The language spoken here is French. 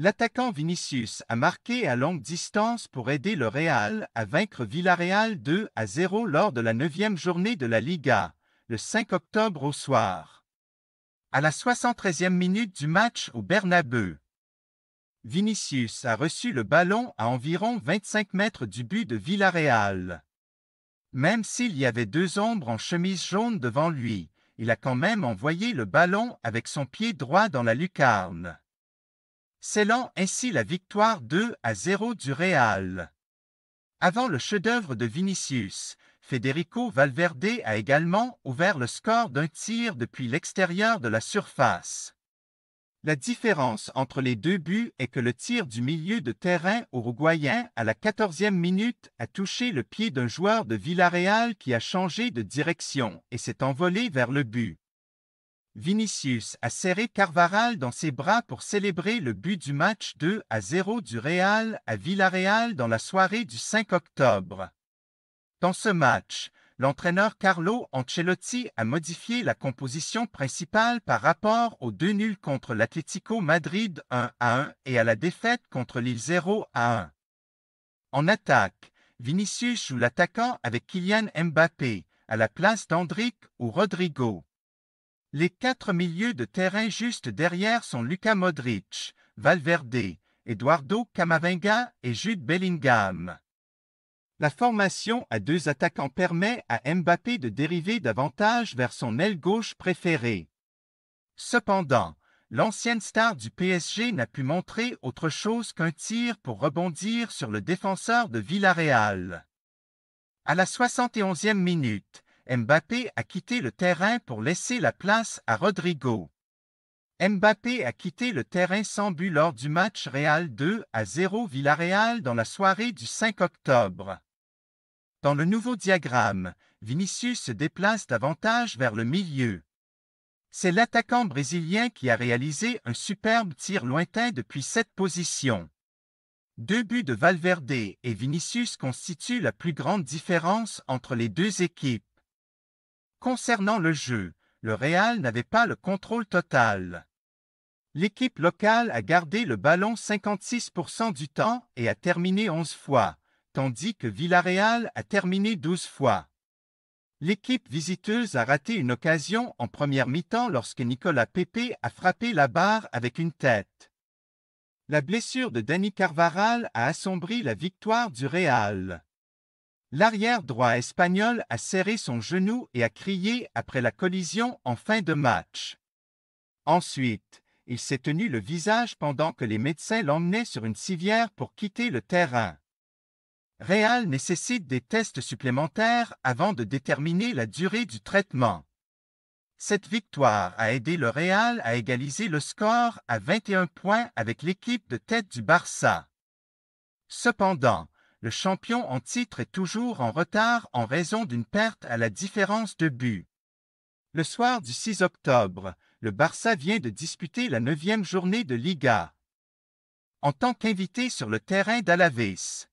L'attaquant Vinicius a marqué à longue distance pour aider le Real à vaincre Villarreal 2 à 0 lors de la neuvième journée de la Liga, le 5 octobre au soir. À la 73e minute du match au Bernabeu, Vinicius a reçu le ballon à environ 25 mètres du but de Villarreal. Même s'il y avait deux ombres en chemise jaune devant lui, il a quand même envoyé le ballon avec son pied droit dans la lucarne scellant ainsi la victoire 2 à 0 du Real. Avant le chef-d'œuvre de Vinicius, Federico Valverde a également ouvert le score d'un tir depuis l'extérieur de la surface. La différence entre les deux buts est que le tir du milieu de terrain uruguayen à la 14e minute a touché le pied d'un joueur de Villarreal qui a changé de direction et s'est envolé vers le but. Vinicius a serré Carvaral dans ses bras pour célébrer le but du match 2 à 0 du Real à Villarreal dans la soirée du 5 octobre. Dans ce match, l'entraîneur Carlo Ancelotti a modifié la composition principale par rapport aux 2 nuls contre l'Atlético Madrid 1 à 1 et à la défaite contre l'île 0 à 1. En attaque, Vinicius joue l'attaquant avec Kylian Mbappé, à la place d'Andrick ou Rodrigo. Les quatre milieux de terrain juste derrière sont Luca Modric, Valverde, Eduardo Camavinga et Jude Bellingham. La formation à deux attaquants permet à Mbappé de dériver davantage vers son aile gauche préférée. Cependant, l'ancienne star du PSG n'a pu montrer autre chose qu'un tir pour rebondir sur le défenseur de Villarreal. À la 71e minute, Mbappé a quitté le terrain pour laisser la place à Rodrigo. Mbappé a quitté le terrain sans but lors du match Real 2 à 0 Villarreal dans la soirée du 5 octobre. Dans le nouveau diagramme, Vinicius se déplace davantage vers le milieu. C'est l'attaquant brésilien qui a réalisé un superbe tir lointain depuis cette position. Deux buts de Valverde et Vinicius constituent la plus grande différence entre les deux équipes. Concernant le jeu, le Real n'avait pas le contrôle total. L'équipe locale a gardé le ballon 56% du temps et a terminé 11 fois, tandis que Villarreal a terminé 12 fois. L'équipe visiteuse a raté une occasion en première mi-temps lorsque Nicolas Pépé a frappé la barre avec une tête. La blessure de Danny Carvaral a assombri la victoire du Real. L'arrière droit espagnol a serré son genou et a crié après la collision en fin de match. Ensuite, il s'est tenu le visage pendant que les médecins l'emmenaient sur une civière pour quitter le terrain. Real nécessite des tests supplémentaires avant de déterminer la durée du traitement. Cette victoire a aidé le Real à égaliser le score à 21 points avec l'équipe de tête du Barça. Cependant, le champion en titre est toujours en retard en raison d'une perte à la différence de but. Le soir du 6 octobre, le Barça vient de disputer la neuvième journée de Liga. En tant qu'invité sur le terrain d'alavés